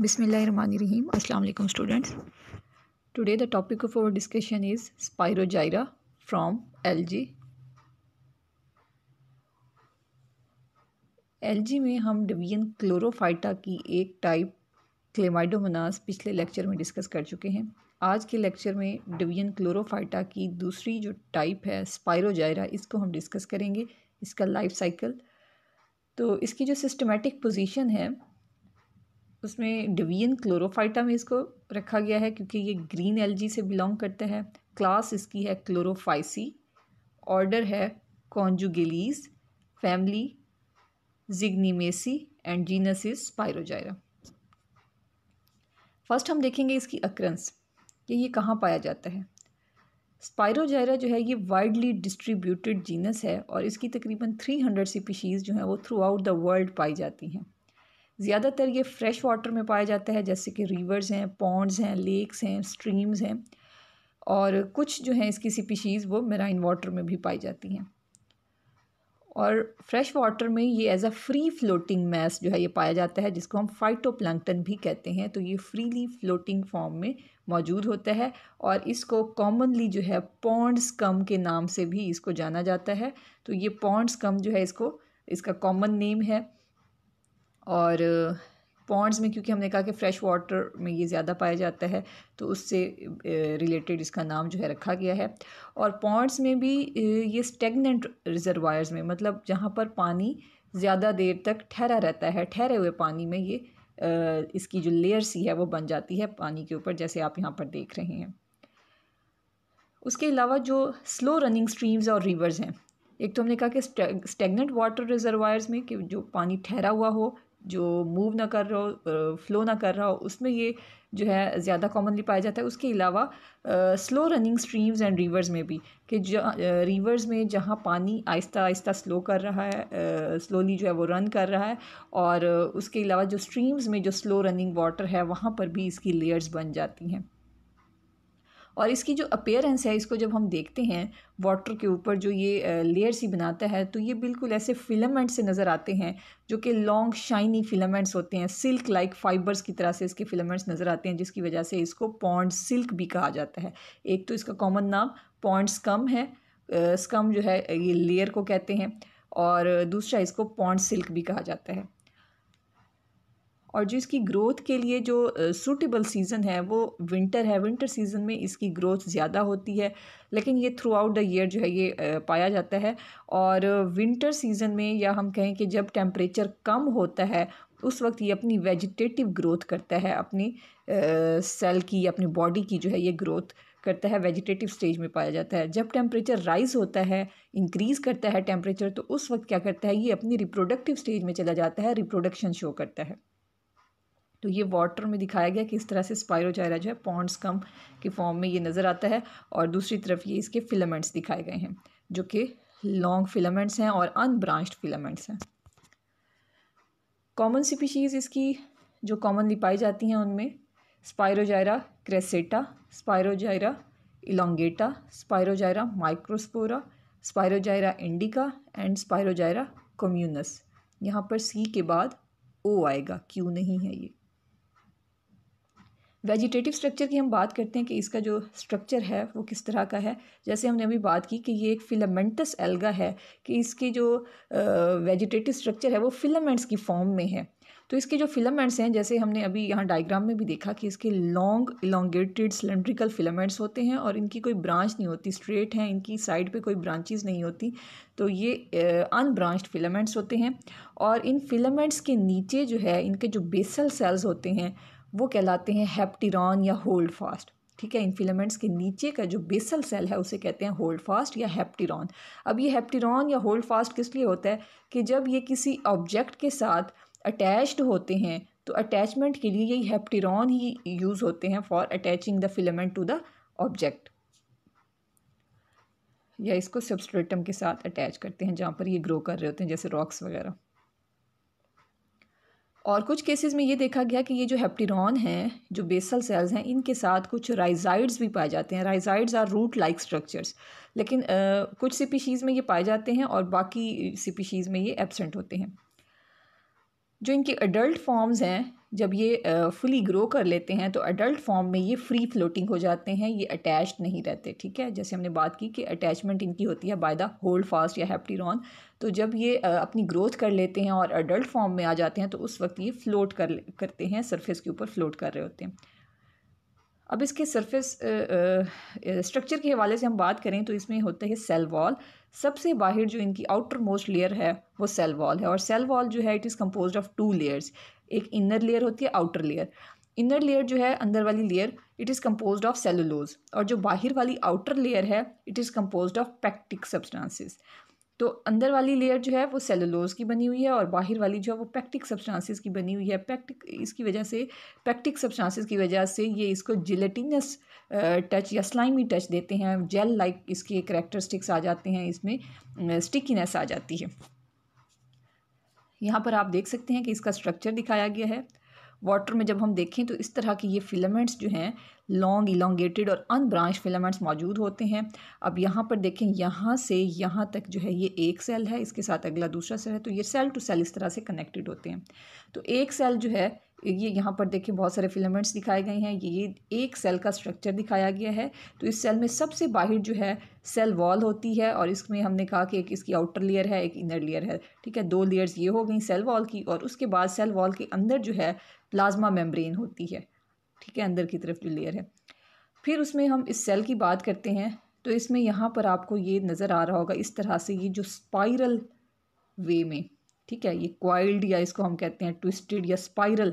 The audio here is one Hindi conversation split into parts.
Bismillahirrahmanirrahim. Assalamu alaikum students. Today the topic of our discussion is spirogyra from algae. LG में हम डिवीजन क्लोरोफाइटा की एक टाइप क्लेमाइडोमनास पिछले लेक्चर में डिस्कस कर चुके हैं आज के लेक्चर में डिवीजन क्लोरोफाइटा की दूसरी जो टाइप है स्पायरोजायरा इसको हम डिस्कस करेंगे इसका लाइफ साइकिल तो इसकी जो सिस्टमेटिक पोजीशन है उसमें डिवियन क्लोरोफाइटा में इसको रखा गया है क्योंकि ये ग्रीन एलजी से बिलोंग करते हैं क्लास इसकी है क्लोरोफाइसी ऑर्डर है Conjugales family Zygnemaceae and genus is Spirogyra first हम देखेंगे इसकी अक्रंस कि ये कहाँ पाया जाता है स्पायरोजायरा जो है ये वाइडली डिस्ट्रीब्यूटेड जीनस है और इसकी तकरीबन 300 स्पीशीज़ जो हैं वो थ्रू आउट द वर्ल्ड पाई जाती हैं ज़्यादातर ये फ्रेश वाटर में पाया जाता है जैसे कि रिवर्स हैं पॉन्ड्स हैं लेक्स हैं स्ट्रीम्स हैं और कुछ जो हैं इसकी स्पीशीज़ वो मेराइन वाटर में भी पाई जाती हैं और फ्रेश वाटर में ये as a free floating mass जो है ये पाया जाता है जिसको हम फाइटोप्लैंकटन भी कहते हैं तो ये फ्रीली फ्लोटिंग फॉर्म में मौजूद होता है और इसको कॉमनली जो है पॉन्ड्स कम के नाम से भी इसको जाना जाता है तो ये पॉन्ड्स कम जो है इसको इसका कॉमन नेम है और पॉन्ड्स में क्योंकि हमने कहा कि फ़्रेश वाटर में ये ज़्यादा पाया जाता है तो उससे रिलेटेड इसका नाम जो है रखा गया है और पॉन्ड्स में भी ये स्टेगनेंट रिजर्वायर्स में मतलब जहाँ पर पानी ज़्यादा देर तक ठहरा रहता है ठहरे हुए पानी में ये इसकी जो लेयर सी है वो बन जाती है पानी के ऊपर जैसे आप यहाँ पर देख रहे हैं उसके अलावा जो स्लो रनिंग स्ट्रीम्स और रिवर्स हैं एक तो हमने कहा कि स्टेगनेंट वाटर रिजर्वायर्स में कि जो पानी ठहरा हुआ हो जो मूव ना कर रहा हो फ्लो ना कर रहा हो उसमें ये जो है ज़्यादा कॉमनली पाया जाता है उसके अलावा slow running streams and rivers में भी कि रिवर्स में जहाँ पानी आहिस्ता आहिस्ता स्लो कर रहा है स्लोली जो है वो रन कर रहा है और उसके अलावा जो स्ट्रीम्स में जो स्लो रनिंग वाटर है वहाँ पर भी इसकी लेयर्स बन जाती हैं और इसकी जो अपेयरेंस है इसको जब हम देखते हैं वाटर के ऊपर जो ये लेयर सी बनाता है तो ये बिल्कुल ऐसे फिलामेंट्स से नज़र आते हैं जो कि लॉन्ग शाइनी फिलामेंट्स होते हैं सिल्क लाइक फाइबर्स की तरह से इसके फिलामेंट्स नज़र आते हैं जिसकी वजह से इसको पॉन्ड सिल्क भी कहा जाता है एक तो इसका कॉमन नाम पॉन्ड स्कम है स्कम जो है ये लेयर को कहते हैं और दूसरा इसको पॉन्ड सिल्क भी कहा जाता है और जो इसकी ग्रोथ के लिए जो सूटेबल सीज़न है वो विंटर है विंटर सीज़न में इसकी ग्रोथ ज़्यादा होती है लेकिन ये थ्रू आउट द ईयर जो है ये पाया जाता है और विंटर सीज़न में या हम कहें कि जब टेम्परेचर कम होता है उस वक्त ये अपनी वेजिटेटिव ग्रोथ करता है अपनी सेल की अपनी बॉडी की जो है ये ग्रोथ करता है वेजिटेटिव स्टेज में पाया जाता है जब टेम्परेचर राइज होता है इंक्रीज़ करता है टेम्परेचर तो उस वक्त क्या करता है ये अपनी रिप्रोडक्टिव स्टेज में चला जाता है रिप्रोडक्शन शो करता है तो ये वाटर में दिखाया गया कि इस तरह से स्पायरोजायरा जो है पॉन्ड्स कम के फॉर्म में ये नज़र आता है और दूसरी तरफ ये इसके फिलामेंट्स दिखाए गए हैं जो कि लॉन्ग फिलामेंट्स हैं और अनब्रांच्ड फिलामेंट्स हैं कॉमन स्पीशीज़ इसकी जो कॉमनली पाई जाती हैं उनमें स्पायरोजायरा क्रेसेटा स्पायरोजायरा इलोंगेटा स्पायरोजायरा माइक्रोस्पोरा स्पायरोजायरा इंडिका एंड स्पायरोजायरा कम्यूनस यहाँ पर सी के बाद ओ आएगा क्यों नहीं है ये वेजिटेटिव स्ट्रक्चर की हम बात करते हैं कि इसका जो स्ट्रक्चर है वो किस तरह का है जैसे हमने अभी बात की कि ये एक फिलामेंटस एल्गा है कि इसकी जो वेजिटेटिव स्ट्रक्चर है वो फिलामेंट्स की फॉर्म में है तो इसके जो फिलामेंट्स हैं जैसे हमने अभी यहाँ डायग्राम में भी देखा कि इसके लॉन्ग इलोंगेटेड सिलेंड्रिकल फिलामेंट्स होते हैं और इनकी कोई ब्रांच नहीं होती स्ट्रेट हैं इनकी साइड पे कोई ब्रांचेस नहीं होती तो ये अनब्रांच्ड फिलामेंट्स होते हैं और इन फिलामेंट्स के नीचे जो है इनके जो बेसल सेल्स होते हैं वो कहलाते हैं हैप्टीरॉन या होल्ड फास्ट ठीक है इन फिलामेंट्स के नीचे का जो बेसल सेल है उसे कहते हैं होल्ड फास्ट या हैप्टीरॉन अब ये हैप्टीरॉन या होल्ड फास्ट किस लिए होता है कि जब ये किसी ऑब्जेक्ट के साथ अटैच्ड होते हैं तो अटैचमेंट के लिए यही हैप्टीरॉन ही यूज़ होते हैं for attaching the filament to the object या इसको सबस्ट्रेटम के साथ अटैच करते हैं जहाँ पर ये ग्रो कर रहे होते हैं जैसे रॉक्स वगैरह और कुछ केसेस में ये देखा गया कि ये जो हेप्टीरॉन हैं जो बेसल सेल्स हैं इनके साथ कुछ राइजाइड्स भी पाए जाते हैं rhizoids are root like structures लेकिन आ, कुछ सीपीशीज़ में ये पाए जाते हैं और बाकी सीपीशीज़ में ये एबसेंट होते हैं जो इनके अडल्ट फॉर्म्स हैं जब ये फुली ग्रो कर लेते हैं तो अडल्ट फॉर्म में ये फ्री फ्लोटिंग हो जाते हैं ये अटैच नहीं रहते ठीक है जैसे हमने बात की कि अटैचमेंट इनकी होती है बाय द होल्ड फास्ट या हैप्टीरॉन तो जब ये अपनी ग्रोथ कर लेते हैं और अडल्ट फॉर्म में आ जाते हैं तो उस वक्त ये फ्लोट कर करते हैं सरफेस के ऊपर फ्लोट कर रहे होते हैं अब इसके सरफेस स्ट्रक्चर के हवाले से हम बात करें तो इसमें होता है सेल वॉल सबसे बाहर जो इनकी आउटर मोस्ट लेयर है वो सेल वॉल है और सेल वॉल जो है it is compose of two layers एक इनर लेयर होती है आउटर लेयर इनर लेयर जो है अंदर वाली layer it is compose of cellulose और जो बाहर वाली आउटर लेयर है it is compose of pectic substances तो अंदर वाली लेयर जो है वो सेलुलोज की बनी हुई है और बाहर वाली जो है वो पैक्टिक सब्सटांसिस की बनी हुई है पैक्टिक इसकी वजह से पैक्टिक सब्सटांसिस की वजह से ये इसको जिलेटिनस टच या स्लाइमी टच देते हैं जेल लाइक इसके करेक्टरिस्टिक्स आ जाते हैं इसमें स्टिकीनेस आ जाती है यहाँ पर आप देख सकते हैं कि इसका स्ट्रक्चर दिखाया गया है वाटर में जब हम देखें तो इस तरह के ये फिलामेंट्स जो हैं लॉन्ग इलोंगेटेड और अनब्रांच फिलामेंट्स मौजूद होते हैं अब यहाँ पर देखें यहाँ से यहाँ तक जो है ये एक सेल है इसके साथ अगला दूसरा सेल है तो ये सेल टू सेल इस तरह से कनेक्टेड होते हैं तो एक सेल जो है ये यहाँ पर देखिए बहुत सारे फिलामेंट्स दिखाए गए हैं ये एक सेल का स्ट्रक्चर दिखाया गया है तो इस सेल में सबसे बाहर जो है सेल वॉल होती है और इसमें हमने कहा कि एक इसकी आउटर लेयर है एक इनर लेयर है ठीक है दो लेयर्स ये हो गई सेल वॉल की और उसके बाद सेल वॉल के अंदर जो है प्लाज्मा मेम्ब्रेन होती है ठीक है अंदर की तरफ जो लेयर है फिर उसमें हम इस सेल की बात करते हैं तो इसमें यहाँ पर आपको ये नज़र आ रहा होगा इस तरह से ये जो स्पाइरल वे में ठीक है ये क्वाइल्ड या इसको हम कहते हैं ट्विस्टेड या स्पाइरल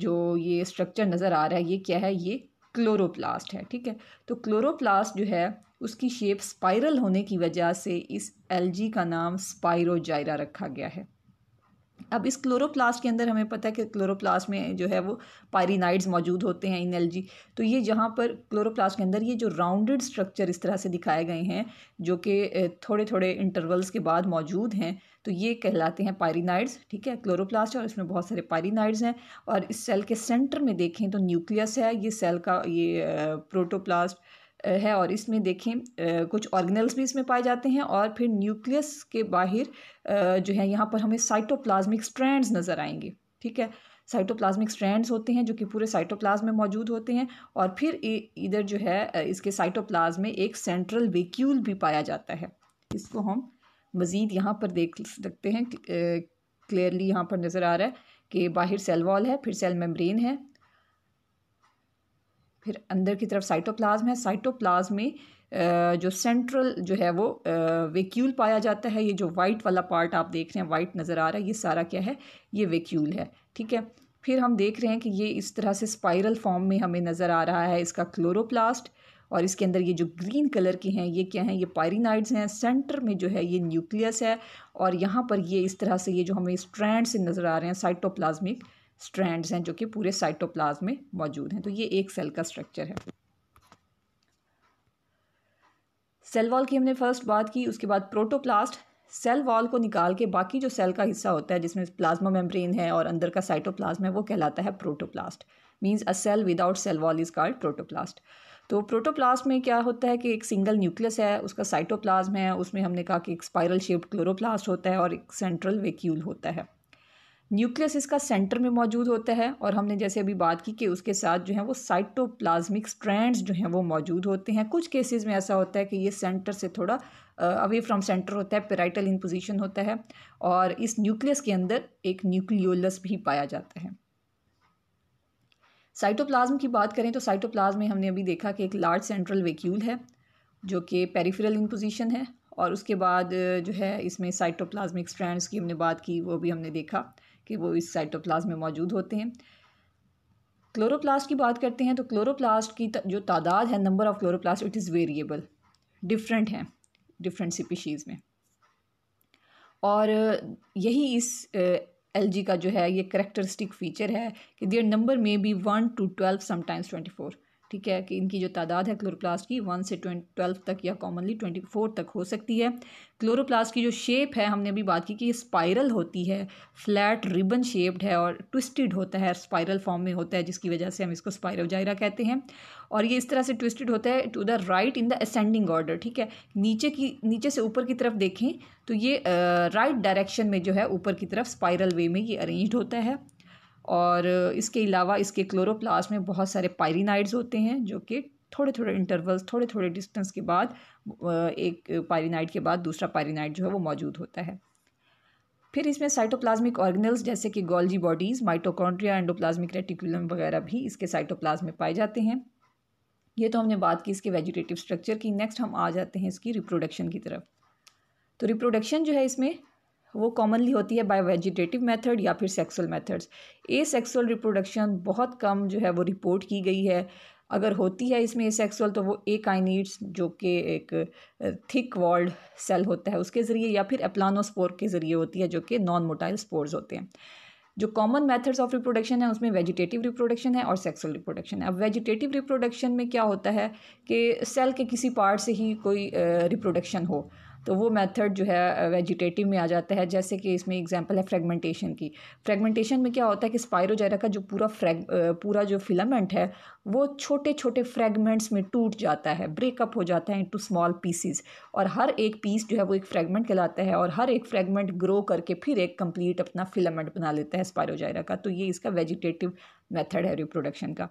जो ये स्ट्रक्चर नज़र आ रहा है ये क्या है ये क्लोरोप्लास्ट है ठीक है तो क्लोरोप्लास्ट जो है उसकी शेप स्पाइरल होने की वजह से इस एलजी का नाम स्पायरोजायरा रखा गया है अब इस क्लोरोप्लास्ट के अंदर हमें पता है कि क्लोरोप्लास्ट में जो है वो पायरिनाइड्स मौजूद होते हैं इन एलजी तो ये जहाँ पर क्लोरोप्लास्ट के अंदर ये जो राउंडेड स्ट्रक्चर इस तरह से दिखाए गए हैं जो कि थोड़े थोड़े इंटरवल्स के बाद मौजूद हैं तो ये कहलाते हैं पायरीनाइड्स ठीक है क्लोरोप्लास्ट और इसमें बहुत सारे पायरीनाइड्स हैं और इस सेल के सेंटर में देखें तो न्यूक्लियस है ये सेल का ये प्रोटोप्लास्ट है और इसमें देखें कुछ ऑर्गेनल्स भी इसमें पाए जाते हैं और फिर न्यूक्लियस के बाहर जो है यहाँ पर हमें साइटोप्लाज्मिक स्ट्रैंड्स नज़र आएंगे ठीक है साइटोप्लाज्मिक स्ट्रैंड्स होते हैं जो कि पूरे साइटोप्लाज्म में मौजूद होते हैं और फिर इधर जो है इसके साइटोप्लाज्म में एक सेंट्रल वेक्यूल भी पाया जाता है इसको हम मज़ीद यहाँ पर देख सकते हैं क्लियरली यहाँ पर नज़र आ रहा है कि बाहर सेल वॉल है फिर सेल मेम्ब्रेन है फिर अंदर की तरफ साइटोप्लाज्म है साइटोप्लाज्म में जो सेंट्रल जो है वो वेक्यूल पाया जाता है ये जो वाइट वाला पार्ट आप देख रहे हैं वाइट नज़र आ रहा है ये सारा क्या है ये वेक्यूल है ठीक है फिर हम देख रहे हैं कि ये इस तरह से स्पाइरल फॉर्म में हमें नज़र आ रहा है इसका क्लोरोप्लास्ट और इसके अंदर ये जो ग्रीन कलर के हैं ये क्या हैं ये पायरिनाइड्स हैं सेंटर में जो है ये न्यूक्लियस है और यहाँ पर ये इस तरह से ये जो हमें स्ट्रैंड से नज़र आ रहे हैं साइटोप्लाज्मिक स्ट्रैंड्स हैं जो कि पूरे साइटोप्लाज्म में मौजूद हैं तो ये एक सेल का स्ट्रक्चर है सेल वॉल की हमने फर्स्ट बात की उसके बाद प्रोटोप्लास्ट सेल वॉल को निकाल के बाकी जो सेल का हिस्सा होता है जिसमें प्लाज्मा मेम्ब्रेन है और अंदर का साइटोप्लाज्म है वो कहलाता है protoplast means a cell without cell wall is called protoplast तो प्रोटोप्लाज्म में क्या होता है कि एक सिंगल न्यूक्लियस है उसका साइटोप्लाज्म है उसमें हमने कहा कि एक स्पाइरल शेप्ड क्लोरोप्लास्ट होता है और एक सेंट्रल वेक्यूल होता है न्यूक्लियस इसका सेंटर में मौजूद होता है और हमने जैसे अभी बात की कि उसके साथ जो है वो साइटोप्लाज्मिक स्ट्रैंड्स जो हैं वो मौजूद होते हैं कुछ केसेस में ऐसा होता है कि ये सेंटर से थोड़ा अवे फ्रॉम सेंटर होता है पेराइटल इन पोजिशन होता है और इस न्यूक्लियस के अंदर एक न्यूक्लियोलस भी पाया जाता है साइटोप्लाज्म की बात करें तो साइटोप्लाज्म में हमने अभी देखा कि एक लार्ज सेंट्रल वेक्यूल है जो कि पेरीफिरल इन पोजीशन है और उसके बाद जो है इसमें साइटोप्लाज्मिक स्ट्रैंड्स की हमने बात की वो भी हमने देखा कि वो इस साइटोप्लाज्म में मौजूद होते हैं क्लोरोप्लास्ट की बात करते हैं तो क्लोरोप्लास्ट की जो तादाद है number of chloroplast it is variable different हैं डिफरेंट स्पीशीज़ में और यही इस एल का जो है ये करेक्टरिस्टिक फ़ीचर है कि their number may be one to twelve sometimes twenty four ठीक है कि इनकी जो तादाद है क्लोरोप्लास्ट की वन से ट्वेल्व तक या कॉमनली ट्वेंटी फोर तक हो सकती है क्लोरोप्लास्ट की जो शेप है हमने अभी बात की कि ये स्पाइरल होती है फ्लैट रिबन शेप्ड है और ट्विस्टेड होता है स्पाइरल फॉर्म में होता है जिसकी वजह से हम इसको जायरा कहते हैं और ये इस तरह से ट्विस्टेड होता है to the right in the ascending order ठीक है नीचे की नीचे से ऊपर की तरफ देखें तो ये राइट uh, डायरेक्शन right में जो है ऊपर की तरफ स्पाइरल वे में ये अरेंज्ड होता है और इसके अलावा इसके क्लोरोप्लास्ट में बहुत सारे पायरीनाइड्स होते हैं जो कि थोड़े थोड़े इंटरवल्स थोड़े थोड़े डिस्टेंस के बाद एक पायरीनाइड के बाद दूसरा पायरीनाइड जो है वो मौजूद होता है फिर इसमें साइटोप्लाज्मिक ऑर्गेनल्स जैसे कि Golgi bodies mitochondria endoplasmic reticulum वगैरह भी इसके साइटोप्लाज्म में पाए जाते हैं ये तो हमने बात की इसके वेजिटेटिव स्ट्रक्चर की नेक्स्ट हम आ जाते हैं इसकी रिप्रोडक्शन की तरफ तो रिप्रोडक्शन जो है इसमें वो कॉमनली होती है बाय वेजिटेटिव मेथड या फिर sexual methods asexual reproduction बहुत कम जो है वो रिपोर्ट की गई है अगर होती है इसमें ए सेक्सुअल तो वो ए काइनीड्स जो कि एक थिक वॉल्ड सेल होता है उसके ज़रिए या फिर एप्लानोस्पोर के ज़रिए होती है जो कि नॉन मोटाइल स्पोर्स होते हैं जो कॉमन मेथड्स ऑफ रिप्रोडक्शन है उसमें वेजिटेटिव रिप्रोडक्शन है और सेक्सुअल रिप्रोडक्शन है अब वेजिटेटिव रिप्रोडक्शन में क्या होता है कि सेल के किसी पार्ट से ही कोई रिप्रोडक्शन हो तो वो मेथड जो है वेजिटेटिव में आ जाता है जैसे कि इसमें एग्जांपल है फ्रेगमेंटेशन की फ्रेगमेंटेशन में क्या होता है कि स्पायरोजेरा का जो पूरा फ्रेग पूरा जो फिलामेंट है वो छोटे छोटे फ्रेगमेंट्स में टूट जाता है ब्रेकअप हो जाता है इनटू स्मॉल पीसीज और हर एक पीस जो है वो एक फ्रेगमेंट कहलाता है और हर एक फ्रेगमेंट ग्रो करके फिर एक कंप्लीट अपना फिलामेंट बना लेता है स्पायरोजायरा का तो ये इसका वेजिटेटिव मेथड है रिप्रोडक्शन का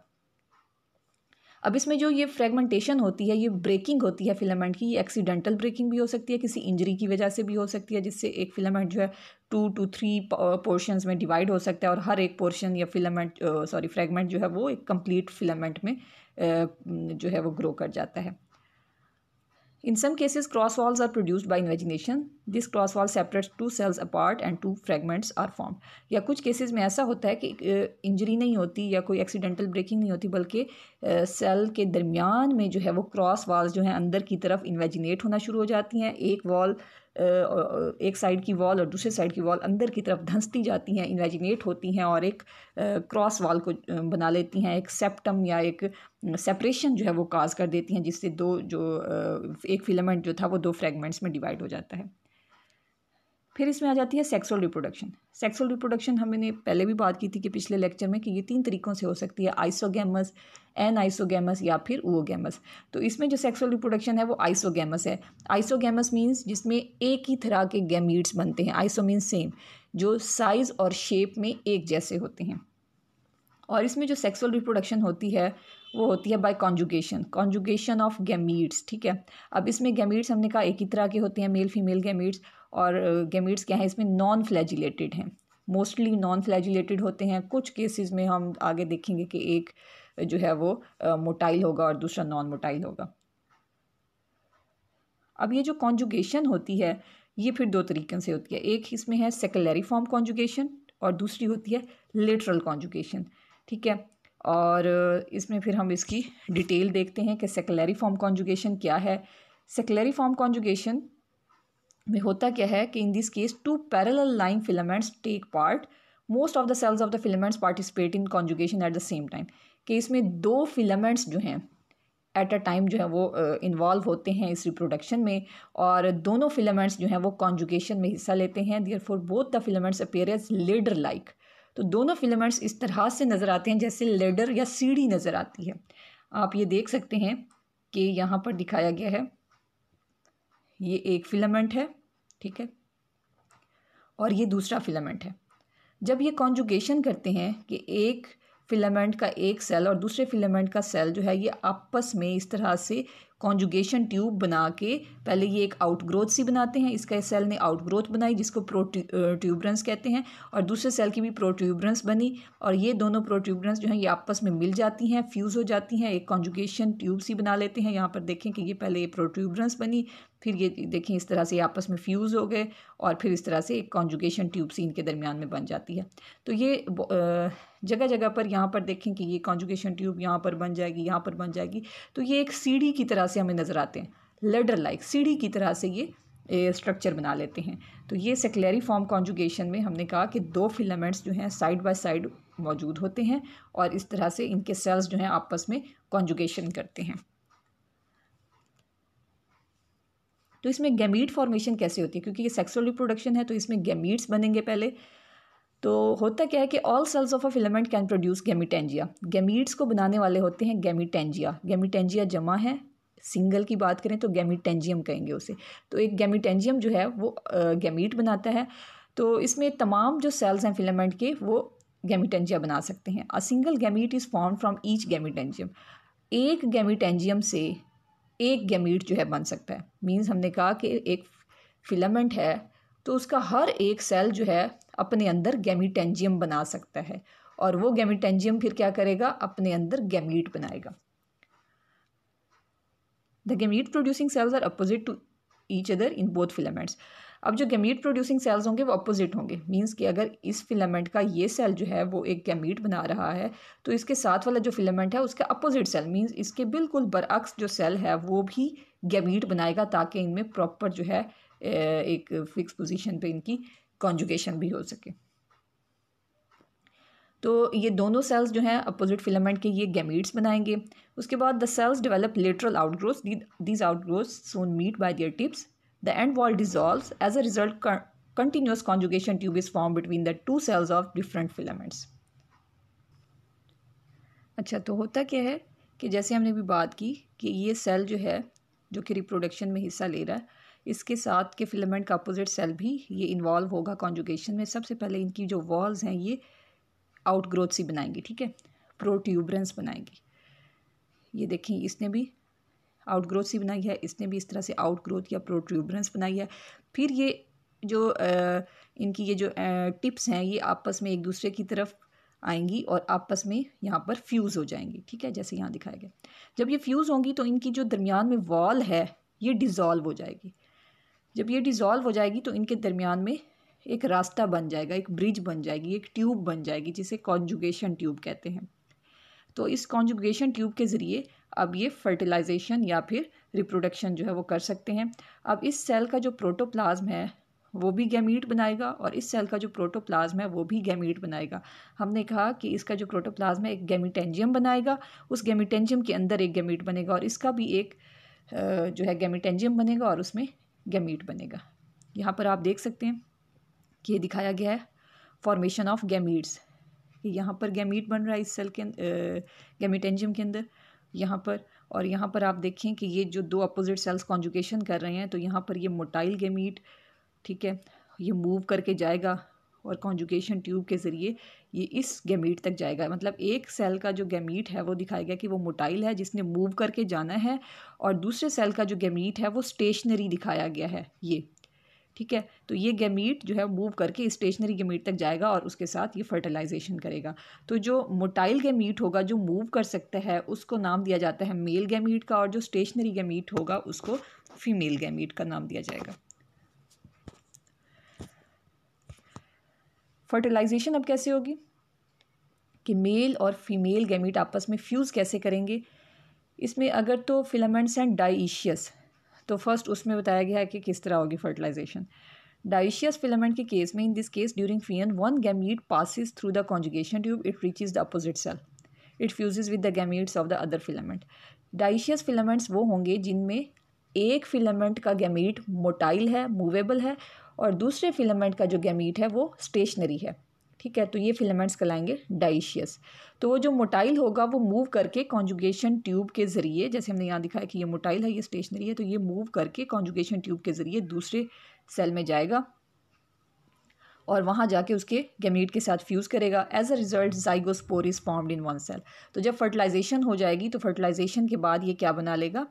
अब इसमें जो ये फ्रेगमेंटेशन होती है ये ब्रेकिंग होती है फिलामेंट की ये एक्सीडेंटल ब्रेकिंग भी हो सकती है किसी इंजरी की वजह से भी हो सकती है जिससे एक फिलामेंट जो है टू टू थ्री पोर्शंस में डिवाइड हो सकता है और हर एक पोर्शन या फिलामेंट सॉरी फ्रेगमेंट जो है वो एक कंप्लीट फिलामेंट में uh, जो है वो ग्रो कर जाता है In some cases, cross walls are produced by invagination. This cross wall separates two cells apart and two fragments are formed. या कुछ केसेस में ऐसा होता है कि इंजरी नहीं होती या कोई एक्सीडेंटल ब्रेकिंग नहीं होती बल्कि सेल के दरमियान में जो है वो क्रॉस वॉल्स जो हैं अंदर की तरफ इन्वेजिनेट होना शुरू हो जाती हैं एक वॉल एक साइड की वॉल और दूसरे साइड की वॉल अंदर की तरफ धंसती जाती हैं इमेजिनेट होती हैं और एक क्रॉस वॉल को बना लेती हैं एक सेप्टम या एक सेपरेशन जो है वो काज कर देती हैं जिससे दो जो एक फिलामेंट जो था वो दो फ्रेगमेंट्स में डिवाइड हो जाता है फिर इसमें आ जाती है सेक्सुअल रिप्रोडक्शन सेक्सुअल रिप्रोडक्शन हमने पहले भी बात की थी कि पिछले लेक्चर में कि ये तीन तरीक़ों से हो सकती है आइसोगेमस एन आइसोगेमस या फिर ओगेमस तो इसमें जो सेक्सुअल रिप्रोडक्शन है वो आइसोगेमस है आइसोगेमस मीन्स जिसमें एक ही तरह के गैमीट्स बनते हैं आइसो मीन्स सेम जो साइज़ और शेप में एक जैसे होते हैं और इसमें जो सेक्सुअल रिप्रोडक्शन होती है वो होती है by conjugation conjugation of gametes ठीक है अब इसमें गैमीट्स हमने कहा एक ही तरह के होते हैं मेल फीमेल गैमीट्स और गैमीट्स क्या है इसमें नॉन फ्लैजिलेटेड हैं मोस्टली नॉन फ्लैजिलेटेड होते हैं कुछ केसेस में हम आगे देखेंगे कि एक जो है वो मोटाइल होगा और दूसरा नॉन मोटाइल होगा अब ये जो कॉन्जुगेशन होती है ये फिर दो तरीक़े से होती है एक इसमें है सेकलरी फॉर्म कॉन्जुगेशन और दूसरी होती है लेटरल कॉन्जुगेशन ठीक है और इसमें फिर हम इसकी डिटेल देखते हैं कि सेकुलरी फॉर्म कॉन्जुगेशन क्या है सेकुलरी फॉर्म कॉन्जुगेशन में होता क्या है कि in this case two parallel line filaments take part most of the cells of the filaments participate in conjugation at the same time कि इसमें दो फिलामेंट्स जो हैं एट अ टाइम जो है वो इन्वॉल्व uh, होते हैं इस रिप्रोडक्शन में और दोनों फिलामेंट्स जो हैं वो कॉन्जुगेशन में हिस्सा लेते हैं therefore both the filaments appear as ladder like -like. तो दोनों फिलामेंट्स इस तरह से नज़र आते हैं जैसे लेडर या सीढ़ी नज़र आती है आप ये देख सकते हैं कि यहाँ पर दिखाया गया है ये एक फिलामेंट है ठीक है और ये दूसरा फिलामेंट है जब ये कॉन्जुगेशन करते हैं कि एक फिलामेंट का एक सेल और दूसरे फिलामेंट का सेल जो है ये आपस में इस तरह से कॉन्जुगेशन ट्यूब बना के पहले ये एक आउटग्रोथ सी बनाते हैं इसका सेल ने आउटग्रोथ बनाई जिसको ट्यूब्रंस कहते हैं और दूसरे सेल की भी प्रोट्यूब्रंस बनी और ये दोनों प्रोट्यूब्रंस जो हैं ये आपस में मिल जाती हैं फ्यूज़ हो जाती हैं एक कॉन्जुगेशन ट्यूब सी बना लेते हैं यहाँ पर देखें कि ये पहले ये प्रोट्यूब्रंस बनी फिर ये देखें इस तरह से आपस में फ्यूज़ हो गए और फिर इस तरह से एक कॉन्जुगेशन ट्यूब सी इनके दरमियान में बन जाती है तो ये जगह जगह पर यहाँ पर देखें कि ये कॉन्जुगेशन ट्यूब यहाँ पर बन जाएगी यहाँ पर बन जाएगी तो ये एक सीढ़ी की तरह तरह से हमें नज़र आते हैं लेडर लाइक सीढ़ी की तरह से ये स्ट्रक्चर बना लेते हैं तो ये सेक्लेरी फॉर्म कॉन्जुगेशन में हमने कहा कि दो फिलामेंट्स जो हैं साइड बाय साइड मौजूद होते हैं और इस तरह से इनके सेल्स जो हैं आपस में कॉन्जुगेशन करते हैं तो इसमें गैमीट फॉर्मेशन कैसे होती है क्योंकि ये सेक्सुअल रिप्रोडक्शन है तो इसमें गैमीट्स बनेंगे पहले तो होता क्या है कि all cells of a filament can produce gametangia gametes को बनाने वाले होते हैं गैमीटेंजिया गैमीटेंजिया जमा है सिंगल की बात करें तो गैमिटेंजियम कहेंगे उसे तो एक गैमिटेंजियम जो है वो गैमीट बनाता है तो इसमें तमाम जो सेल्स हैं फिलामेंट के वो गैमिटेंजिया बना सकते हैं a single gamete is form from each gametangium एक गैमिटेंजियम से एक गैमीट जो है बन सकता है मीन्स हमने कहा कि एक फिलामेंट है तो उसका हर एक सेल जो है अपने अंदर गैमिटेंजियम बना सकता है और वो गैमिटेंजियम फिर क्या करेगा अपने अंदर गैमीट बनाएगा the gamete producing cells are opposite to each other in both filaments अब जो गेमीट प्रोड्यूसिंग सेल्स होंगे वो अपोजिट होंगे मीन्स कि अगर इस फिलामेंट का ये सेल जो है वो एक गेमीट बना रहा है तो इसके साथ वाला जो फिलामेंट है उसका अपोजिट सेल मीन्स इसके बिल्कुल बरअक्स जो सेल है वो भी गेमीट बनाएगा ताकि इनमें प्रॉपर जो है एक फिक्स पोजिशन पर इनकी कॉन्जुगेशन भी हो सके तो ये दोनों सेल्स जो हैं अपोजिट फिलामेंट के ये गैमीट्स बनाएंगे उसके बाद the cells develop lateral outgrowth these outgrowth soon meet by their tips the end wall dissolve as a result continuous conjugation tube is form between the two cells of different filaments अच्छा तो होता क्या है कि जैसे हमने भी बात की कि ये सेल जो है जो कि रिप्रोडक्शन में हिस्सा ले रहा है इसके साथ के फिलामेंट का अपोजिट सेल भी ये इन्वॉल्व होगा कॉन्जुगेशन में सबसे पहले इनकी जो वॉल्स हैं ये आउटग्रोथ सी बनाएंगी ठीक है प्रोट्यूबरेंस बनाएंगी ये देखें इसने भी आउटग्रोथ सी बनाई है इसने भी इस तरह से आउटग्रोथ या प्रोट्यूबरेंस बनाई है फिर ये जो आ, इनकी ये जो आ, टिप्स हैं ये आपस में एक दूसरे की तरफ आएंगी और आपस में यहाँ पर फ्यूज़ हो जाएंगी ठीक है जैसे यहाँ दिखाया गया जब ये फ्यूज़ होंगी तो इनकी जो दरमियान में वॉल है ये डिज़ोल्व हो जाएगी जब ये डिज़ोल्व हो जाएगी तो इनके दरमियान में एक रास्ता बन जाएगा एक ब्रिज बन जाएगी एक ट्यूब बन जाएगी जिसे कॉन्जुगेशन ट्यूब कहते हैं तो इस कॉन्जुगेशन ट्यूब के ज़रिए अब ये फर्टिलाइजेशन या फिर रिप्रोडक्शन जो है वो कर सकते हैं अब इस सेल का जो प्रोटोप्लाज्म है वो भी गैमीट बनाएगा और इस सेल का जो प्रोटोप्लाज्म है वो भी गैमीट बनाएगा हमने कहा कि इसका जो प्रोटोप्लाज्म है एक गैमिटेंजियम बनाएगा उस गैमिटेंजियम के अंदर एक गैमीट बनेगा और इसका भी एक जो है गैमिटेंजियम बनेगा और उसमें गैमीट बनेगा यहाँ पर आप देख सकते हैं ये दिखाया गया है फॉर्मेशन ऑफ गैमीट्स यहाँ पर गैमीट बन रहा है इस सेल के गैमीटेंजियम अं, अं, के अंदर यहाँ पर और यहाँ पर आप देखें कि ये जो दो अपोजिट सेल्स कॉन्जुकेशन कर रहे हैं तो यहाँ पर ये मोटाइल गैमीट ठीक है ये मूव करके जाएगा और कॉन्जुकेशन ट्यूब के ज़रिए ये इस गैमीट तक जाएगा मतलब एक सेल का जो गैमीट है वो दिखाया गया कि वो मोटाइल है जिसने मूव करके जाना है और दूसरे सेल का जो गैमीट है वो स्टेशनरी दिखाया गया है ये ठीक है तो ये गेमीट जो है मूव करके स्टेशनरी गेमीट तक जाएगा और उसके साथ ये फर्टिलाइजेशन करेगा तो जो मोटाइल गेमीट होगा जो मूव कर सकता है उसको नाम दिया जाता है मेल गेमीट का और जो स्टेशनरी गेमीट होगा उसको फीमेल गैमीट का नाम दिया जाएगा फर्टिलाइजेशन अब कैसे होगी कि मेल और फीमेल गैमीट आपस में फ्यूज़ कैसे करेंगे इसमें अगर तो फिलामेंट्स एंड डाइशियस तो फर्स्ट उसमें बताया गया है कि किस तरह होगी फर्टिलाइजेशन डाइशियस फिलामेंट के केस में in this case during fusion one gamete passes through the conjugation tube it reach the opposite cell it fuses with the gametes of the other filament dioecious filaments वो होंगे जिनमें एक फिलामेंट का गैमीट मोटाइल है मूवेबल है और दूसरे फिलामेंट का जो गैमीट है वो स्टेशनरी है ठीक है तो ये फिलामेंट्स कहलाएंगे डाइशियस तो वो जो मोटाइल होगा वो मूव करके कॉन्जुगेशन ट्यूब के ज़रिए जैसे हमने यहाँ दिखाया कि ये मोटाइल है ये स्टेशनरी है तो ये मूव करके कॉन्जुगेशन ट्यूब के ज़रिए दूसरे सेल में जाएगा और वहाँ जाके उसके गेमीट के साथ फ्यूज़ करेगा as a result zygospore is formed in one cell तो जब फर्टिलाइजेशन हो जाएगी तो फर्टिलाइजेशन के बाद ये क्या बना लेगा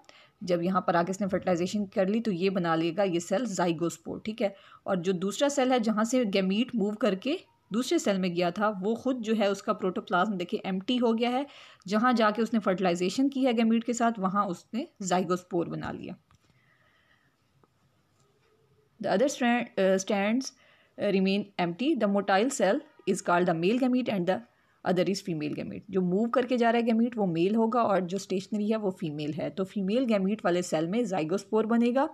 जब यहाँ पर आगे इसने फर्टिलाइजेशन कर ली तो ये बना लेगा ये सेल जाइगोस्पोर ठीक है और जो दूसरा सेल है जहाँ से गेमीट मूव करके दूसरे सेल में गया था वो खुद जो है उसका प्रोटोप्लाज्म देखिए एम हो गया है जहाँ जाके उसने फर्टिलाइजेशन की है गैमीट के साथ वहाँ उसने जाइगोस्पोर बना लिया द अदर स्टैंड रिमेन टी the motile cell is called the male gamete and the other is female gamete जो मूव करके जा रहा है गैमीट वो मेल होगा और जो स्टेशनरी है वो फीमेल है तो फीमेल गैमीट वाले सेल में जाइगोस्पोर बनेगा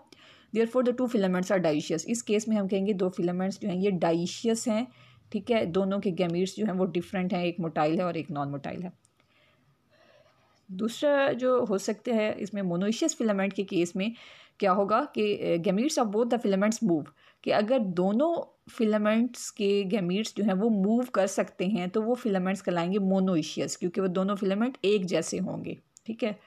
therefore the two filaments are dioecious इस केस में हम कहेंगे दो फिलामेंट्स जो हैं ये डाइशियस हैं ठीक है दोनों के गैमीट्स जो हैं वो डिफरेंट हैं एक मोटाइल है और एक नॉन मोटाइल है दूसरा जो हो सकता है इसमें मोनोशियस फिलामेंट के केस में क्या होगा कि gametes of both the filaments move कि अगर दोनों फिलामेंट्स के गैमीट्स जो हैं वो मूव कर सकते हैं तो वो फिलामेंट्स कहलाएंगे मोनोइशियस क्योंकि वो दोनों फिलामेंट एक जैसे होंगे ठीक है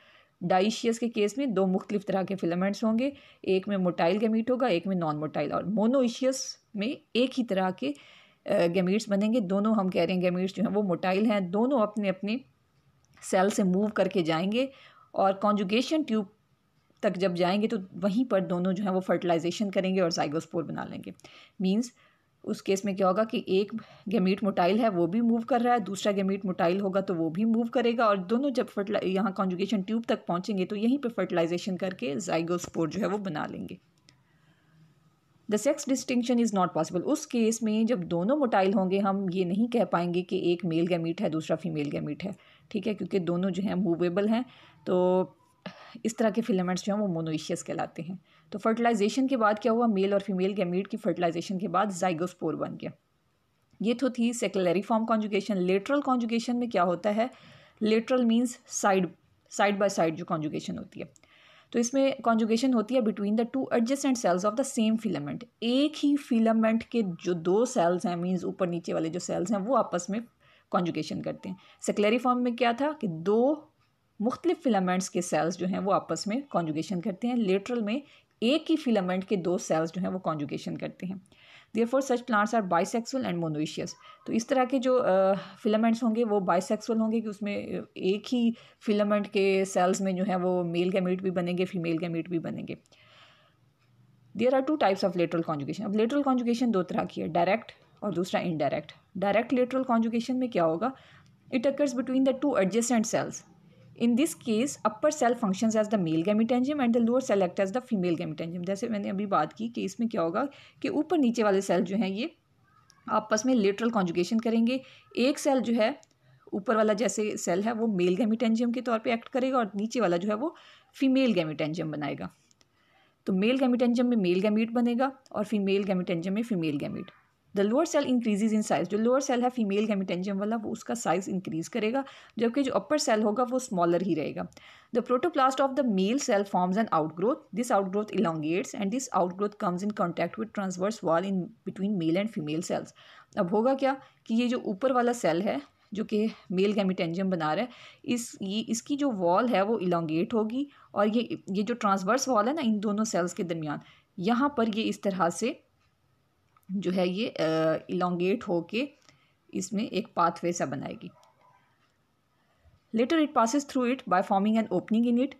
डाइशियस के केस में दो मुख्तलिफ तरह के फिलामेंट्स होंगे एक में मोटाइल गैमीट होगा एक में नॉन मोटाइल और मोनोइशियस में एक ही तरह के गेमीट्स बनेंगे दोनों हम कह रहे हैं गेमीट्स जो हैं वो मोटाइल हैं दोनों अपने अपने सेल से मूव करके जाएंगे और कॉन्जुगेशन ट्यूब तक जब जाएंगे तो वहीं पर दोनों जो हैं वो फर्टिलाइजेशन करेंगे और जाइगोस्पोर बना लेंगे मीन्स उस केस में क्या होगा कि एक गेमीट मोटाइल है वो भी मूव कर रहा है दूसरा गेमीट मोटाइल होगा तो वो भी मूव करेगा और दोनों जब फर्टिला यहाँ कॉन्जुगेशन ट्यूब तक पहुँचेंगे तो यहीं पर फर्टिलाइजेशन करके जाइगोस्पोर जो है वो बना लेंगे the sex distinction is not possible उस केस में जब दोनों मोटाइल होंगे हम ये नहीं कह पाएंगे कि एक मेल गैमीट है दूसरा फीमेल गैमीट है ठीक है क्योंकि दोनों जो हैं मूवेबल हैं तो इस तरह के फिलामेंट्स जो हैं वो मोनोइशियस कहलाते हैं तो फर्टिलाइजेशन के बाद क्या हुआ मेल और फीमेल गैमीट की फर्टिलाइजेशन के बाद जाइगोस्पोर बन गया ये तो थी scalariform conjugation lateral conjugation में क्या होता है lateral means side side by side जो कॉन्जुगेशन होती है तो इसमें कॉन्जुगेशन होती है between the two adjacent cells of the same filament एक ही फिलामेंट के जो दो सेल्स हैं मीन्स ऊपर नीचे वाले जो सेल्स हैं वो आपस में कॉन्जुगेशन करते हैं फॉर्म में क्या था कि दो मुख्तलिफ फिलामेंट्स के सेल्स जो हैं वो आपस में कॉन्जुगेशन करते हैं लेटरल में एक ही फिलामेंट के दो सेल्स जो हैं वो कॉन्जुगेशन करते हैं therefore such plants are bisexual and monoecious तो इस तरह के जो फिलामेंट्स होंगे वो बाइसेक्सुअल होंगे कि उसमें एक ही फिलामेंट के सेल्स में जो है वो मेल गैमेट भी बनेंगे फीमेल गैमेट भी बनेंगे there are two types of lateral conjugation अब लेटरल कॉन्जुगेशन दो तरह की है डायरेक्ट और दूसरा इनडायरेक्ट डायरेक्ट लेटरल कॉन्जुगेशन में क्या होगा it occurs between the two adjacent cells in this case upper cell function as the male gametangium and the lower cell act as the female gametangium जैसे मैंने अभी बात की कि इसमें क्या होगा कि ऊपर नीचे वाले सेल जो हैं ये आपस में लेटरल कॉन्जुगेशन करेंगे एक सेल जो है ऊपर वाला जैसे सेल है वो मेल गैमिटेंजियम के तौर पे एक्ट करेगा और नीचे वाला जो है वो फीमेल गैमिटेंजियम बनाएगा तो मेल गैमिटेंजियम में मेल गैमिट बनेगा और फीमेल गैमिटेंजियम में female gamete the lower cell increases in size जो लोअर सेल है फीमेल गैमिटेंजियम वाला वो उसका साइज़ इंक्रीज़ करेगा जबकि जो अपर सेल होगा वो स्मॉलर ही रहेगा the protoplast of the male cell forms an outgrowth this outgrowth elongates and this outgrowth comes in contact with transverse wall in between male and female cells अब होगा क्या कि ये जो ऊपर वाला सेल है जो कि मेल गैमिटेंजियम बना रहा है इस ये इसकी जो वॉल है वो इलांगेट होगी और ये ये जो ट्रांसवर्स वॉल है ना इन दोनों सेल्स के दरमियान यहाँ पर ये इस तरह से जो है ये इलोंगेट होके इसमें एक पाथवे सा बनाएगी later it passes through it by forming and opening in it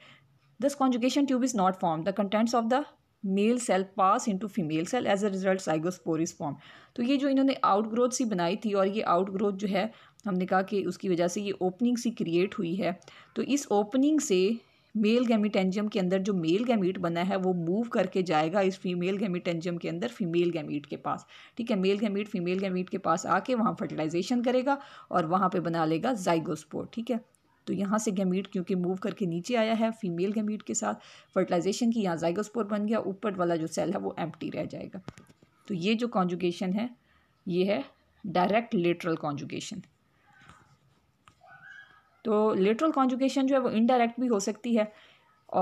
thus conjugation tube is not form the contents of the male cell pass into female cell as a result zygospore is form तो ये जो इन्होंने आउटग्रोथ सी बनाई थी और ये आउटग्रोथ जो है हमने कहा कि उसकी वजह से ये ओपनिंग सी क्रिएट हुई है तो इस ओपनिंग से मेल गैमिटेंजियम के अंदर जो मेल गैमीट बना है वो मूव करके जाएगा इस फीमेल गैमिटेंजियम के अंदर फीमेल गैमीट के पास ठीक है मेल गैमीट फीमेल गैमीट के पास आके वहाँ फर्टिलाइजेशन करेगा और वहाँ पर बना लेगा जाइगोस्पोर ठीक है तो यहाँ से गैमीट क्योंकि मूव करके नीचे आया है फीमेल गैमीट के साथ फर्टिलाइजेशन की यहाँ जाइगोस्पोर बन गया ऊपर वाला जो सेल है वो एम्प्टी रह जाएगा तो ये जो कॉन्जुगेशन है ये है डायरेक्ट लेटरल कॉन्जुगेशन तो लेटरल कॉन्जुकेशन जो है वो इनडायरेक्ट भी हो सकती है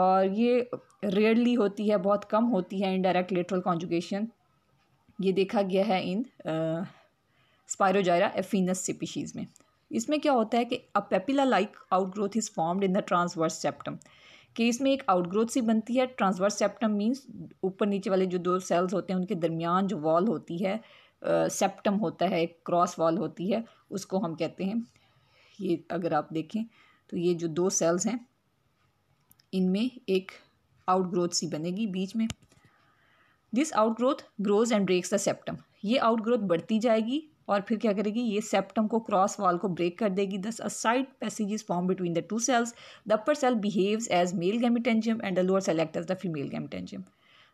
और ये रेयरली होती है बहुत कम होती है इनडायरेक्ट लेटरल कॉन्जुकेशन ये देखा गया है इन स्पायरोजायरा एफिनस सिपीशीज़ में इसमें क्या होता है कि a papilla like outgrowth is formed in the transverse septum कि इसमें एक आउटग्रोथ सी बनती है ट्रांसवर्स सेप्टम मीन्स ऊपर नीचे वाले जो दो सेल्स होते हैं उनके दरमियान जो वॉल होती है सेप्टम uh, होता है एक क्रॉस वॉल होती है उसको हम कहते हैं ये अगर आप देखें तो ये जो दो सेल्स हैं इनमें एक आउटग्रोथ सी बनेगी बीच में this outgrowth grows and breaks the septum ये आउटग्रोथ बढ़ती जाएगी और फिर क्या करेगी ये सेप्टम को क्रॉस वॉल को ब्रेक कर देगी thus a side is form between the two cells the upper cell behaves as male gametangium and the lower cell act as the female gametangium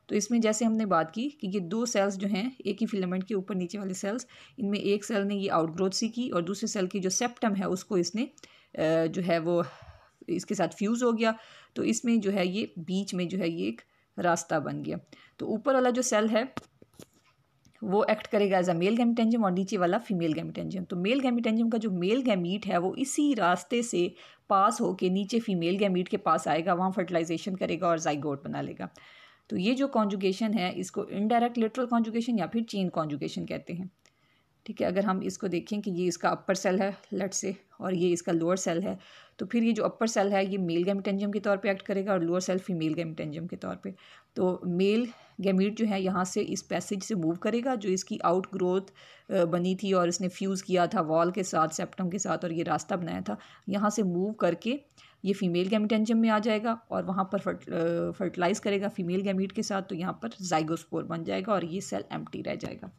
तो इसमें जैसे हमने बात की कि ये दो सेल्स जो हैं एक ही फिलामेंट के ऊपर नीचे वाले सेल्स इनमें एक सेल ने ये आउटग्रोथ सी की और दूसरे सेल की जो सेप्टम है उसको इसने जो है वो इसके साथ फ्यूज़ हो गया तो इसमें जो है ये बीच में जो है ये एक रास्ता बन गया तो ऊपर वाला जो सेल है वो एक्ट करेगा एज अ मेल गैमिटेंजियम और नीचे वाला फीमेल गैमिटेंजियम तो मेल गैमिटेंजियम का जो मेल गैमीट है वो इसी रास्ते से पास होके नीचे फीमेल गैमीट के पास आएगा वहाँ फर्टिलाइजेशन करेगा और जाइगोट बना लेगा तो ये जो कॉन्जुगेशन है इसको इनडायरेक्ट लिटरल कॉन्जुगेशन या फिर चेन कॉन्जुगेशन कहते हैं ठीक है अगर हम इसको देखें कि ये इसका अपर सेल है लेट से और ये इसका लोअर सेल है तो फिर ये जो अपर सेल है ये मेल गैमिटेंजियम के तौर पे एक्ट करेगा और लोअर सेल फीमेल गैमिटेंजियम के तौर पे तो मेल गैमिट जो है यहाँ से इस पैसेज से मूव करेगा जो इसकी आउट ग्रोथ बनी थी और इसने फ्यूज़ किया था वॉल के साथ सेप्टम के साथ और ये रास्ता बनाया था यहाँ से मूव करके ये फीमेल गैमिटेंजियम में आ जाएगा और वहाँ पर फर्टिलाइज़ करेगा फीमेल गैमिट के साथ तो यहाँ पर जाइगोस्पोर बन जाएगा और ये सेल एम्प्टी रह जाएगा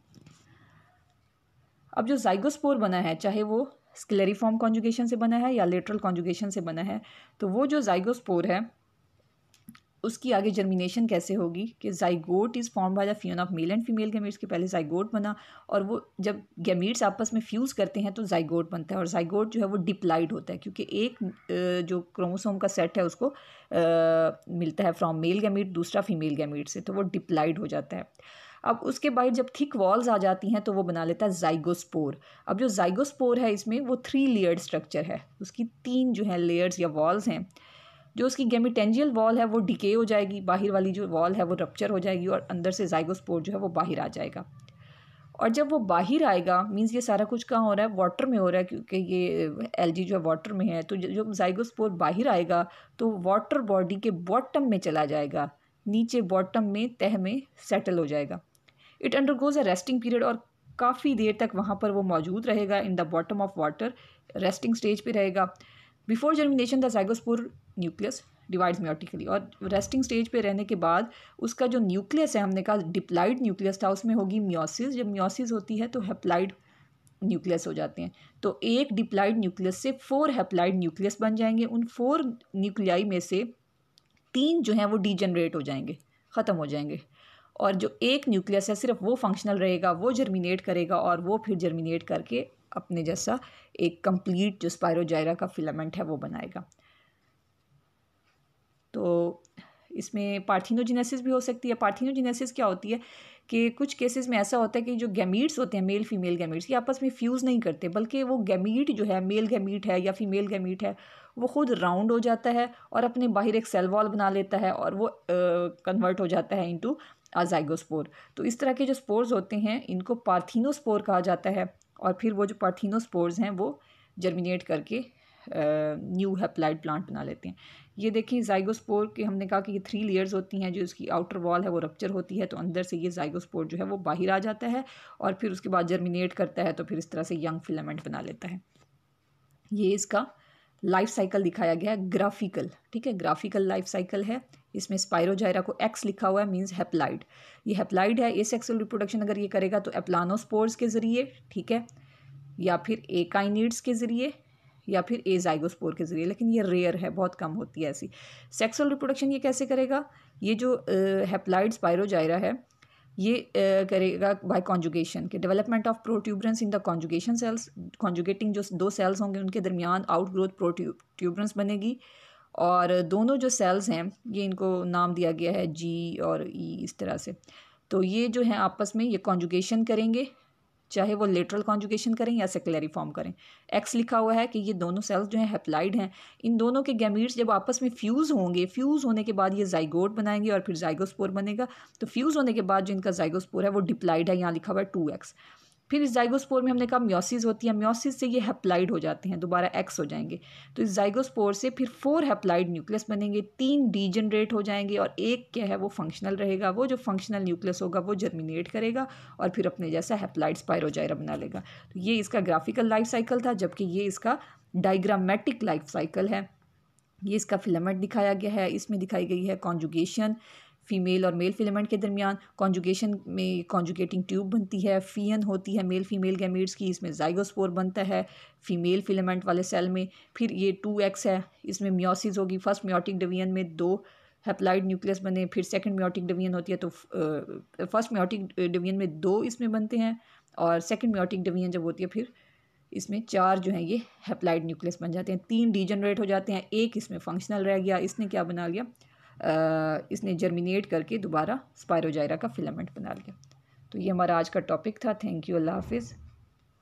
अब जो जाइगोस्पोर बना है चाहे वो स्क्लेरिफॉर्म कॉन्जुगेशन से बना है या लेटरल कॉन्जुगेशन से बना है तो वो जो जाइगोस्पोर है उसकी आगे जर्मिनेशन कैसे होगी कि zygote is form by the fusion of male and female gametes के पहले जाइगोट बना और वो जब गैमीट्स आपस में फ्यूज़ करते हैं तो जाइगोट बनता है और जाइगोट जो है वो डिप्लाइड होता है क्योंकि एक जो क्रोमोसोम का सेट है उसको आ, मिलता है फ्रॉम मेल गैमीट दूसरा फीमेल गैमीट से तो वो डिप्लाइड हो जाता है अब उसके बाद जब थिक वॉल्स आ जाती हैं तो वो बना लेता है जाइगोस्पोर अब जो जाइगोस्पोर है इसमें वो थ्री लेयर्ड स्ट्रक्चर है उसकी तीन जो है लेयर्स या वॉल्स हैं जो उसकी गेमिटेंजियल वॉल है वो डिके हो जाएगी बाहर वाली जो वॉल है वो रप्चर हो जाएगी और अंदर से जाइगोस्पोर जो है वो बाहर आ जाएगा और जब वो बाहर आएगा मींस ये सारा कुछ कहाँ हो रहा है वाटर में हो रहा है क्योंकि ये एलजी जो है वाटर में है तो जब जाइगोस्पोर बाहर आएगा तो वाटर बॉडी के बॉटम में चला जाएगा नीचे बॉटम में तह में सेटल हो जाएगा it undergoes a resting period और काफ़ी देर तक वहाँ पर वो मौजूद रहेगा in the bottom of water resting stage पर रहेगा before germination the zygospore nucleus divides meiotically और रेस्टिंग स्टेज पे रहने के बाद उसका जो न्यूक्लियस है हमने कहा डिप्लाइड न्यूक्लियस था उसमें होगी म्योसिस जब म्योसिस होती है तो हेप्लाइड न्यूक्लियस हो जाते हैं तो एक डिप्लाइड न्यूक्लियस से फोर हेप्लाइड न्यूक्लियस बन जाएंगे उन फोर न्यूक्लियाई में से तीन जो हैं वो डीजनरेट हो जाएंगे ख़त्म हो जाएंगे और जो एक न्यूक्लियस है सिर्फ वो फंक्शनल रहेगा वो जर्मिनेट करेगा और वो फिर जर्मिनेट करके अपने जैसा एक कंप्लीट जो स्पायरोजायरा का फिलामेंट है वो बनाएगा तो इसमें पार्थिनोजिनेसिस भी हो सकती है पार्थिनोजिनेसिस क्या होती है कि कुछ केसेस में ऐसा होता है कि जो गैमीट्स होते हैं मेल फीमेल गैमीट्स ये आपस में फ्यूज़ नहीं करते बल्कि वो गैमीट जो है मेल गैमीट है या फीमेल गैमीट है वो खुद राउंड हो जाता है और अपने बाहर एक सेल वॉल बना लेता है और वो कन्वर्ट uh, हो जाता है इंटू अजाइगोस्पोर तो इस तरह के जो स्पोर्स होते हैं इनको पार्थिनोस्पोर कहा जाता है और फिर वो जो पार्थिनोस्पोर्स हैं वो जर्मिनेट करके न्यू हैप्लाइड प्लांट बना लेते हैं ये देखें जाइगोस्पोर के हमने कहा कि ये थ्री लेयर्स होती हैं जो इसकी आउटर वॉल है वो रप्चर होती है तो अंदर से ये जाइगोस्पोर जो है वो बाहर आ जाता है और फिर उसके बाद जर्मिनेट करता है तो फिर इस तरह से यंग फिलामेंट बना लेता है ये इसका लाइफ साइकिल दिखाया गया है ग्राफिकल ठीक है ग्राफिकल लाइफ साइकिल है इसमें स्पायरोजायरा को एक्स लिखा हुआ है मीन्स हेप्लाइड ये हेप्लाइड है ए सेक्सुअल रिप्रोडक्शन अगर ये करेगा तो एप्लानोस्पोर्स के ज़रिए ठीक है या फिर ए के ज़रिए या फिर ए जाइगोस्पोर के ज़रिए लेकिन ये रेयर है बहुत कम होती है ऐसी सेक्सुअल रिप्रोडक्शन ये कैसे करेगा ये जो हेप्लाइड स्पायरोजायरा है ये करेगा बाय कॉन्जुगेशन के development of protuberance in the conjugation cells conjugating जो दो सेल्स होंगे उनके दरमियान आउट ग्रोथ प्रोट्यूबरेंस बनेगी और दोनों जो सेल्स हैं ये इनको नाम दिया गया है जी और ई e, इस तरह से तो ये जो है आपस में ये कॉन्जुगेशन करेंगे चाहे वो लेटरल कॉन्जुगेशन करें या सेकुलरी फॉर्म करें एक्स लिखा हुआ है कि ये दोनों सेल्स जो हैं हेप्लाइड हैं इन दोनों के गैमीट्स जब आपस में फ्यूज़ होंगे फ्यूज़ होने के बाद ये जाइगोट बनाएंगे और फिर जाइगोस्पोर बनेगा तो फ्यूज़ होने के बाद जो इनका जाइगोस्पोर है वो डिप्लाइड है यहाँ लिखा हुआ है टू एक्स फिर इस जाइगोस्पोर में हमने कहा म्योसिस होती है म्योसिस से ये हेप्लाइड हो जाते हैं दोबारा एक्स हो जाएंगे तो इस जाइगोस्पोर से फिर फोर हेप्लाइड न्यूक्लियस बनेंगे तीन डीजनरेट हो जाएंगे और एक क्या है वो फंक्शनल रहेगा वो जो फंक्शनल न्यूक्लियस होगा वो जर्मिनेट करेगा और फिर अपने जैसा हेप्लाइड स्पायरोजाइरा बना लेगा तो ये इसका ग्राफिकल लाइफ साइकिल था जबकि ये इसका डायग्रामेटिक लाइफ साइकिल है ये इसका फिलामेंट दिखाया गया है इसमें दिखाई गई है कॉन्जुगेशन फीमेल और मेल फिलामेंट के दरमियान कॉन्जुगेशन में कॉन्जुगेटिंग ट्यूब बनती है फीन होती है मेल फीमेल गैमीट्स की इसमें जाइगोस्पोर बनता है फीमेल फिलामेंट वाले सेल में फिर ये टू एक्स है इसमें म्योसिस होगी फर्स्ट म्योटिक डिवीजन में दो हेप्लाइड न्यूक्लियस बने फिर सेकेंड म्योटिक डिवीजन होती है तो फर्स्ट म्योटिक डिवीजन में दो इसमें बनते हैं और सेकेंड म्योटिक डिवीजन जब होती है फिर इसमें चार जो हैं ये हेप्लाइड न्यूक्लियस बन जाते हैं तीन डीजनरेट हो जाते हैं एक इसमें फंक्शनल रह गया इसने क्या बना लिया इसने जर्मिनेट करके दोबारा स्पायरोजायरा का फिलामेंट बना लिया तो ये हमारा आज का टॉपिक था थैंक यू अल्लाह हाफिज़